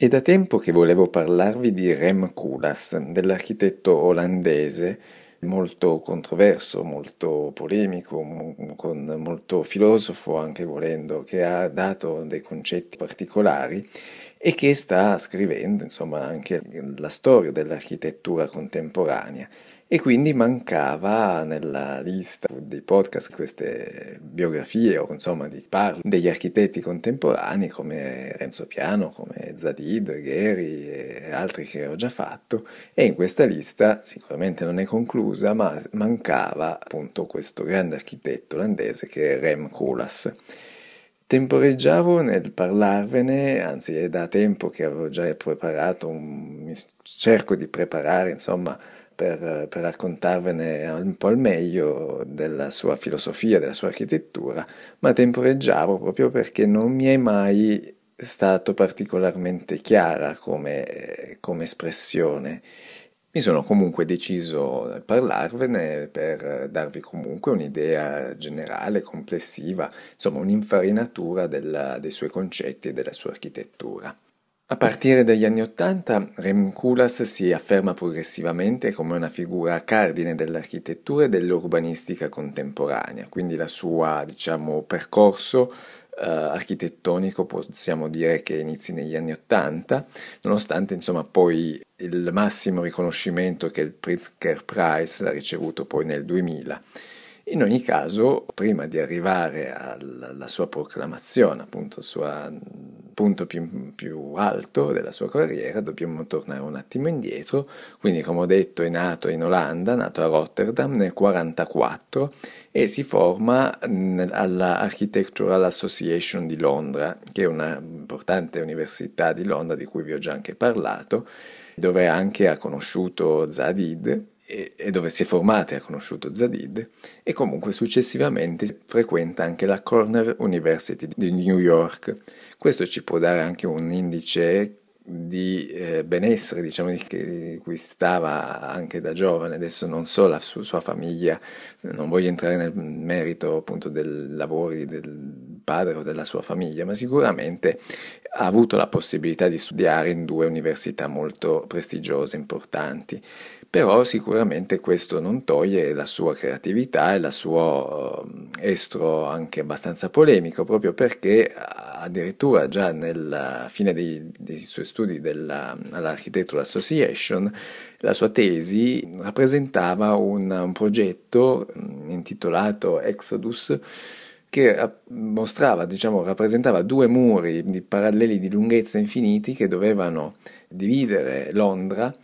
È da tempo che volevo parlarvi di Rem Koolhaas, dell'architetto olandese molto controverso, molto polemico, molto filosofo anche volendo, che ha dato dei concetti particolari e che sta scrivendo insomma anche la storia dell'architettura contemporanea e quindi mancava nella lista dei podcast queste biografie o insomma di parlo degli architetti contemporanei come Renzo Piano, come Zadid, Gheri e altri che ho già fatto e in questa lista sicuramente non è conclusa ma mancava appunto questo grande architetto olandese che è Rem Koolhaas. Temporeggiavo nel parlarvene, anzi è da tempo che avevo già preparato, un, cerco di preparare insomma per, per, raccontarvene un po' il meglio della sua filosofia, della sua architettura, ma temporeggiavo proprio perché non mi è mai stato particolarmente chiara come, come espressione. Mi sono comunque deciso di parlarvene per darvi comunque un'idea generale, complessiva, insomma un'infarinatura della, dei suoi concetti e della sua architettura. A partire dagli anni Ottanta, Rem Koolhaas si afferma progressivamente come una figura cardine dell'architettura e dell'urbanistica contemporanea, quindi la sua, diciamo, percorso Uh, architettonico possiamo dire che inizi negli anni Ottanta, nonostante insomma poi il massimo riconoscimento che il Pritzker Prize l'ha ricevuto poi nel 2000. In ogni caso, prima di arrivare alla sua proclamazione, appunto, al punto più, più, alto della sua carriera, dobbiamo tornare un attimo indietro. Quindi, come ho detto, è nato in Olanda, nato a Rotterdam nel 1944 e si forma alla Architectural Association di Londra, che è un'importante università di Londra di cui vi ho già anche parlato, dove anche ha conosciuto Zadid e dove si è formata e ha conosciuto Zadid e comunque successivamente frequenta anche la Corner University di New York. Questo ci può dare anche un indice di eh, benessere, diciamo, di cui stava anche da giovane, adesso non so la su- sua famiglia, non voglio entrare nel merito appunto del lavoro del, padre o della sua famiglia, ma sicuramente ha avuto la possibilità di studiare in due università molto prestigiose, importanti. Però sicuramente questo non toglie la sua creatività e il suo ehm, estro anche abbastanza polemico, proprio perché addirittura già nella fine dei, dei suoi studi della, all'Architectural Association la sua tesi rappresentava un, un progetto intitolato Exodus che eh, mostrava, diciamo, rappresentava due muri di paralleli di lunghezza infiniti che dovevano dividere Londra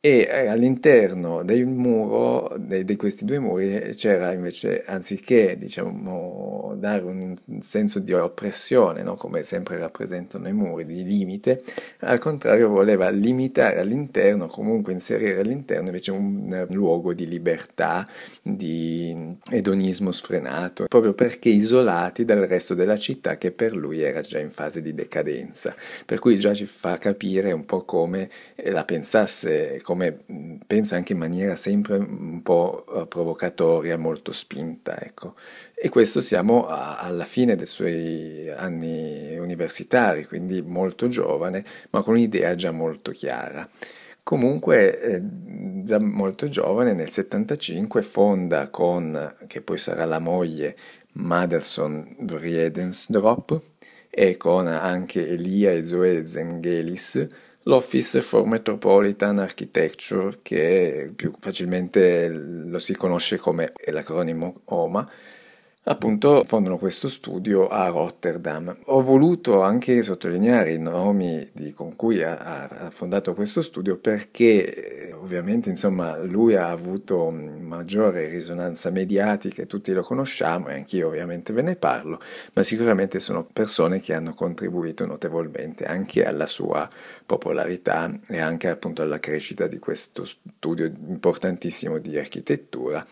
e eh, all'interno del muro, di questi due muri, eh, c'era invece, anziché diciamo, dare un senso di oppressione, no? come sempre rappresentano i muri, di limite, al contrario voleva limitare all'interno, comunque inserire all'interno invece un luogo di libertà, di edonismo sfrenato, proprio perché isolati dal resto della città che per lui era già in fase di decadenza. Per cui già ci fa capire un po' come eh, la pensasse siccome mm, pensa anche in maniera sempre un po' eh, provocatoria, molto spinta, ecco. E questo siamo a, alla fine dei suoi anni universitari, quindi molto giovane, ma con un'idea già molto chiara. Comunque, eh, già molto giovane, nel 75 fonda con, che poi sarà la moglie, Maderson Vriedensdrop, e con anche Elia e Zoe Zengelis, l'Office for Metropolitan Architecture, che più facilmente lo si conosce come l'acronimo OMA, appunto fondano questo studio a Rotterdam. Ho voluto anche sottolineare i nomi di, con cui ha, ha, fondato questo studio perché eh, ovviamente insomma lui ha avuto mm, maggiore risonanza mediatica e tutti lo conosciamo e anch'io ovviamente ve ne parlo, ma sicuramente sono persone che hanno contribuito notevolmente anche alla sua popolarità e anche appunto alla crescita di questo studio importantissimo di architettura.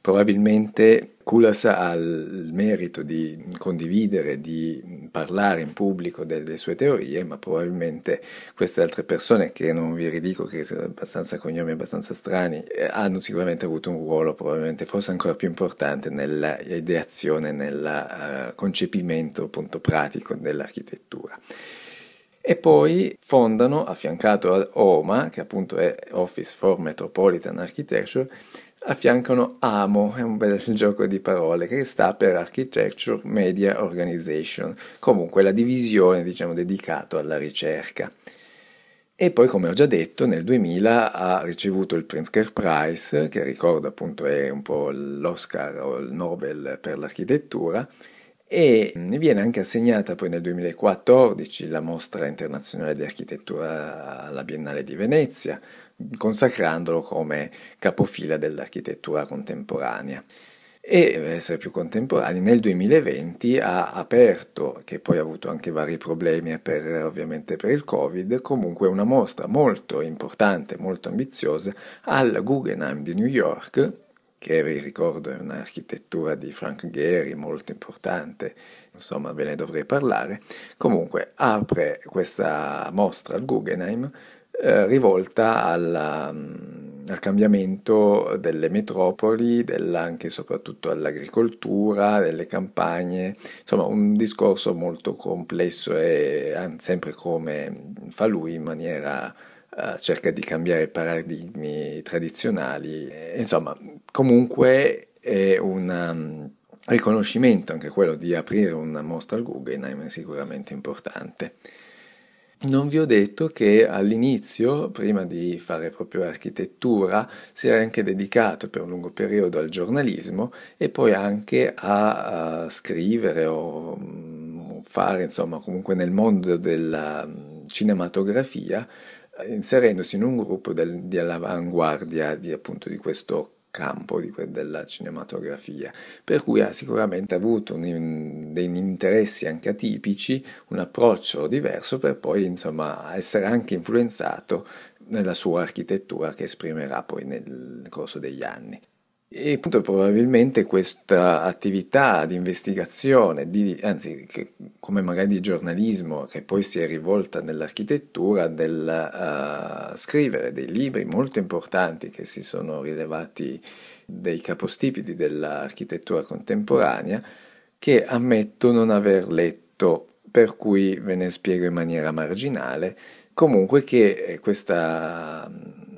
Probabilmente Kulas ha il merito di condividere, di parlare in pubblico delle sue teorie, ma probabilmente queste altre persone, che non vi ridico che sono abbastanza cognomi abbastanza strani, eh, hanno sicuramente avuto un ruolo probabilmente forse ancora più importante nella ideazione, nel uh, eh, concepimento appunto pratico dell'architettura e poi fondano, affiancato a OMA, che appunto è Office for Metropolitan Architecture, affiancano AMO, è un bel gioco di parole, che sta per Architecture Media Organization, comunque la divisione diciamo, dedicata alla ricerca. E poi, come ho già detto, nel 2000 ha ricevuto il Pritzker Prize, che ricordo appunto è un po' l'Oscar o il Nobel per l'architettura, e ne viene anche assegnata poi nel 2014 la mostra internazionale di architettura alla Biennale di Venezia, consacrandolo come capofila dell'architettura contemporanea. E per eh, essere più contemporanei, nel 2020 ha aperto, che poi ha avuto anche vari problemi eh, per, ovviamente per il Covid, comunque una mostra molto importante, molto ambiziosa al Guggenheim di New York, che vi ricordo è un'architettura di Frank Gehry molto importante, insomma ve ne dovrei parlare. Comunque apre questa mostra al Guggenheim eh, rivolta alla, mm, al cambiamento delle metropoli, anche e soprattutto all'agricoltura, delle campagne, insomma un discorso molto complesso e sempre come fa lui in maniera eh, cerca di cambiare paradigmi tradizionali, insomma comunque è un mm, riconoscimento anche quello di aprire una mostra al Guggenheim è sicuramente importante. Non vi ho detto che all'inizio, prima di fare proprio architettura, si era anche dedicato per un lungo periodo al giornalismo e poi anche a, a scrivere o mm, fare, insomma, comunque nel mondo della mm, cinematografia, eh, inserendosi in un gruppo del, dell'avanguardia di, appunto, di questo campo que- della cinematografia, per cui ha sicuramente avuto un, degli interessi anche atipici, un approccio diverso per poi insomma essere anche influenzato nella sua architettura che esprimerà poi nel corso degli anni. E appunto probabilmente questa attività di investigazione, di, anzi che, come magari di giornalismo, che poi si è rivolta nell'architettura del uh, scrivere dei libri molto importanti che si sono rilevati dei capostipiti dell'architettura contemporanea, che ammetto non aver letto, per cui ve ne spiego in maniera marginale, comunque che eh, questa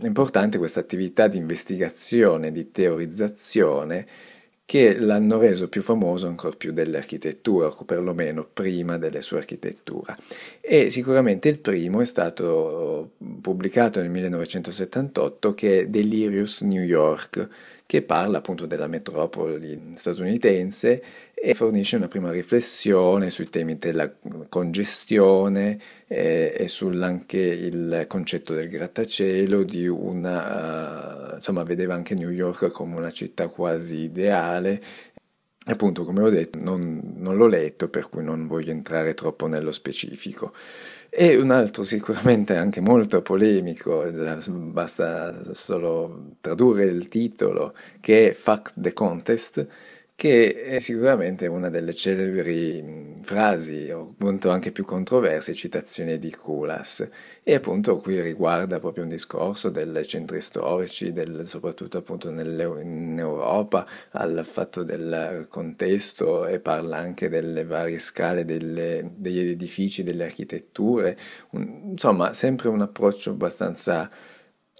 è importante questa attività di investigazione, di teorizzazione, che l'hanno reso più famoso ancora più dell'architettura, o perlomeno prima della sua architettura. E sicuramente il primo è stato pubblicato nel 1978 che è Delirious New York, che parla appunto della metropoli statunitense e fornisce una prima riflessione sui temi della congestione e, eh, e sull'anche il concetto del grattacielo, di una, uh, insomma vedeva anche New York come una città quasi ideale appunto, come ho detto, non, non, l'ho letto, per cui non voglio entrare troppo nello specifico. E un altro sicuramente anche molto polemico, eh, basta solo tradurre il titolo, che è Fact the Contest, che è sicuramente una delle celebri frasi o appunto anche più controverse citazioni di Kulas e appunto qui riguarda proprio un discorso dei centri storici, del, soprattutto appunto in Europa, al fatto del contesto e parla anche delle varie scale delle, degli edifici, delle architetture, un, insomma sempre un approccio abbastanza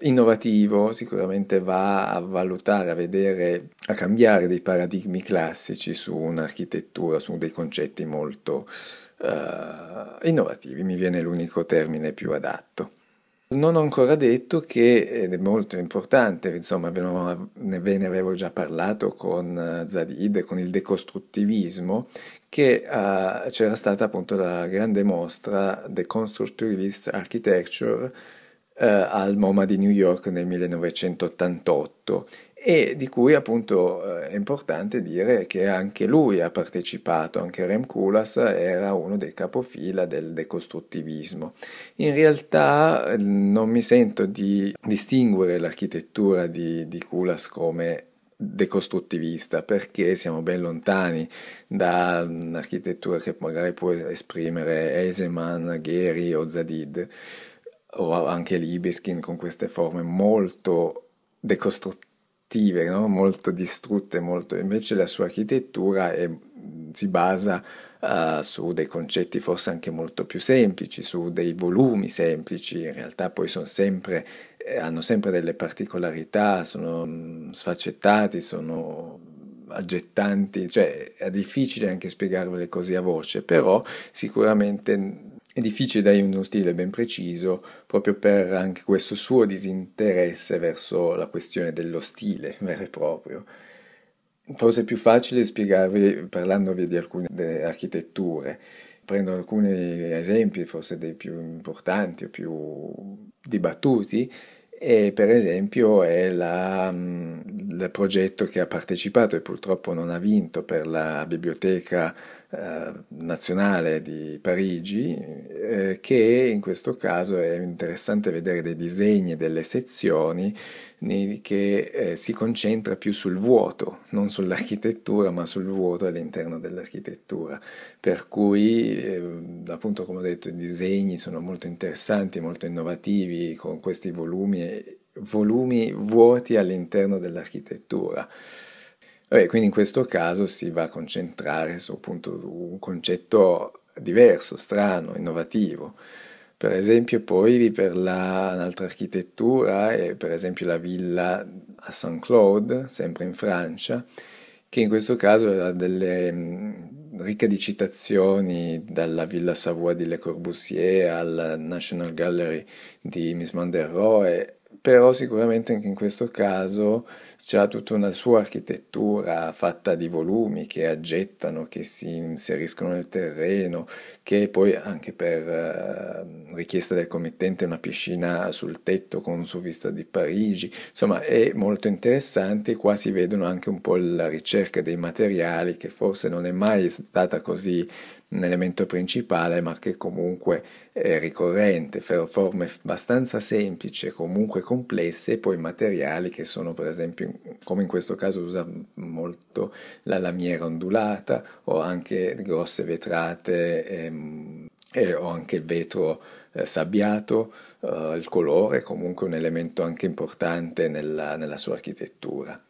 innovativo sicuramente va a valutare, a vedere, a cambiare dei paradigmi classici su un'architettura, su dei concetti molto eh, innovativi, mi viene l'unico termine più adatto. Non ho ancora detto che, ed è molto importante, insomma ve, ve ne avevo già parlato con eh, Zadid, con il decostruttivismo, che uh, c'era stata appunto la grande mostra The Constructivist Architecture eh, al MoMA di New York nel 1988 e di cui appunto eh, è importante dire che anche lui ha partecipato, anche Rem Koolhaas era uno dei capofila del decostruttivismo. In realtà eh, non mi sento di distinguere l'architettura di, di Kulas come decostruttivista perché siamo ben lontani da un'architettura che magari può esprimere Eisenman, Gehry o Zadid o anche l'Ibiskin con queste forme molto decostruttive, no? molto distrutte, molto... invece la sua architettura è, si basa uh, su dei concetti forse anche molto più semplici, su dei volumi semplici, in realtà poi sono sempre, eh, hanno sempre delle particolarità, sono mm, sfaccettati, sono aggettanti, cioè è difficile anche spiegarvele così a voce, però sicuramente è difficile dargli uno stile ben preciso proprio per anche questo suo disinteresse verso la questione dello stile vero e proprio. Forse è più facile spiegarvi parlandovi di alcune architetture. Prendo alcuni esempi, forse dei più importanti o più dibattuti, e per esempio è la, il progetto che ha partecipato e purtroppo non ha vinto per la biblioteca eh, nazionale di Parigi, eh, che in questo caso è interessante vedere dei disegni delle sezioni che eh, si concentra più sul vuoto, non sull'architettura, ma sul vuoto all'interno dell'architettura. Per cui, eh, appunto, come ho detto, i disegni sono molto interessanti, molto innovativi con questi volumi, volumi vuoti all'interno dell'architettura. Vabbè, quindi in questo caso si va a concentrare su appunto, un concetto diverso, strano, innovativo. Per esempio poi per la, un'altra architettura è per esempio la villa a Saint-Claude, sempre in Francia, che in questo caso era delle, ricca di citazioni dalla Villa Savoie di Le Corbusier alla National Gallery di Miss Van der Rohe però sicuramente anche in questo caso c'è tutta una sua architettura fatta di volumi che aggettano, che si inseriscono nel terreno, che poi anche per uh, richiesta del committente una piscina sul tetto con su vista di Parigi, insomma è molto interessante, qua si vedono anche un po' la ricerca dei materiali che forse non è mai stata così un elemento principale ma che comunque è ricorrente, forme abbastanza semplici, e comunque complesse e poi materiali che sono per esempio, come in questo caso usa molto la lamiera ondulata o anche grosse vetrate ehm, e, o anche vetro eh, sabbiato, eh, il colore è comunque un elemento anche importante nella, nella sua architettura.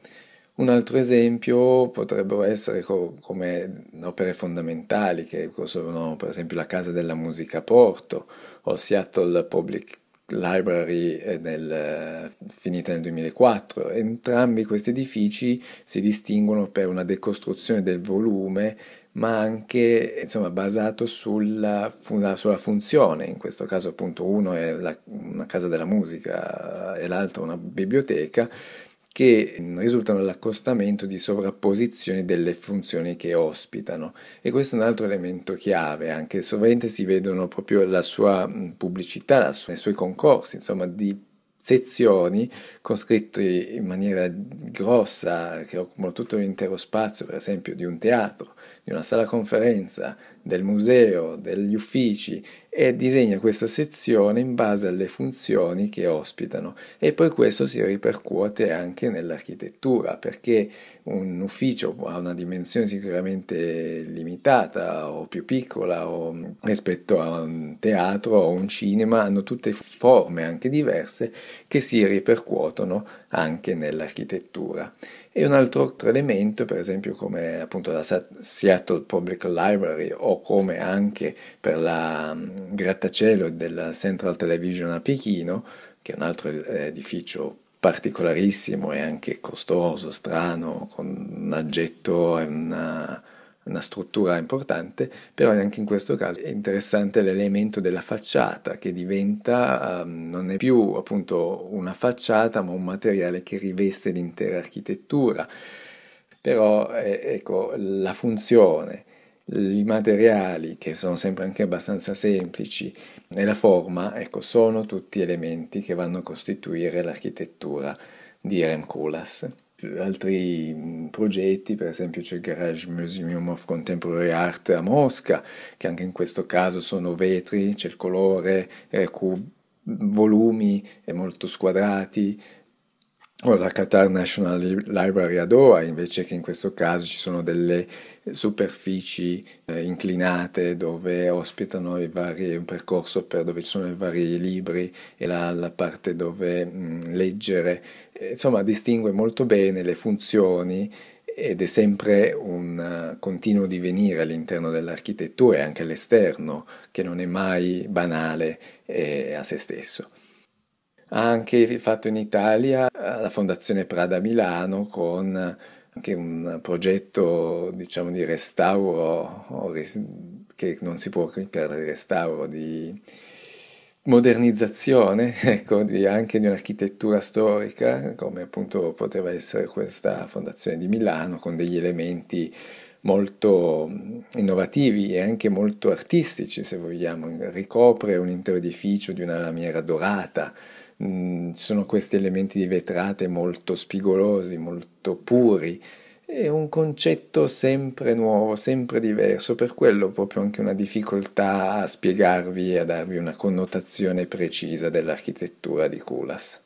Un altro esempio potrebbero essere co- come opere fondamentali che sono per esempio la Casa della Musica a Porto o Seattle Public Library del, eh, finita nel 2004. Entrambi questi edifici si distinguono per una decostruzione del volume ma anche insomma, basato sulla, sulla, funzione, in questo caso appunto uno è la, una casa della musica e l'altro una biblioteca, che risultano dall'accostamento di sovrapposizione delle funzioni che ospitano. E questo è un altro elemento chiave, anche sovente si vedono proprio la sua pubblicità, la sua, i suoi concorsi, insomma, di sezioni con scritto in maniera grossa che occupano tutto l'intero spazio, per esempio, di un teatro di una sala conferenza, del museo, degli uffici e disegna questa sezione in base alle funzioni che ospitano e poi questo si ripercuote anche nell'architettura perché un ufficio ha una dimensione sicuramente limitata o più piccola o rispetto a un teatro o un cinema hanno tutte forme anche diverse che si ripercuotono anche nell'architettura. E un altro, elemento, per esempio come appunto la Seattle Public Library o come anche per la um, grattacielo della Central Television a Pechino, che è un altro eh, edificio particolarissimo e anche costoso, strano, con un aggetto e una una struttura importante, però anche in questo caso è interessante l'elemento della facciata che diventa, um, non è più appunto una facciata, ma un materiale che riveste l'intera architettura. Però eh, ecco, la funzione, i materiali che sono sempre anche abbastanza semplici e la forma, ecco, sono tutti elementi che vanno a costituire l'architettura di Erem Kulas altri progetti, per esempio c'è il Garage Museum of Contemporary Art a Mosca, che anche in questo caso sono vetri, c'è il colore, eh, volumi eh, molto squadrati, o la Qatar National Library a Doha, invece che in questo caso ci sono delle superfici eh, inclinate dove ospitano i vari, un percorso per dove ci sono i vari libri e la, la parte dove mh, leggere. Eh, insomma, distingue molto bene le funzioni ed è sempre un eh, continuo divenire all'interno dell'architettura e anche all'esterno, che non è mai banale eh, a se stesso ha anche fatto in Italia eh, la Fondazione Prada Milano con eh, anche un progetto diciamo, di restauro che non si può chiamare restauro di modernizzazione ecco, di, anche di un'architettura storica come appunto poteva essere questa fondazione di Milano con degli elementi molto innovativi e anche molto artistici se vogliamo ricopre un intero edificio di una lamiera dorata mh, mm, sono questi elementi di vetrate molto spigolosi, molto puri, è un concetto sempre nuovo, sempre diverso, per quello proprio anche una difficoltà a spiegarvi e a darvi una connotazione precisa dell'architettura di Kulas.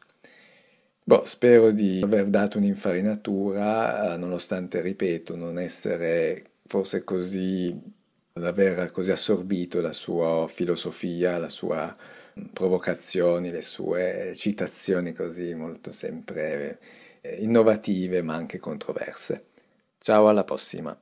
Boh, spero di aver dato un'infarinatura, eh, nonostante, ripeto, non essere forse così, ad aver così assorbito la sua filosofia, la sua provocazioni, le sue citazioni così molto sempre eh, innovative ma anche controverse. Ciao alla prossima!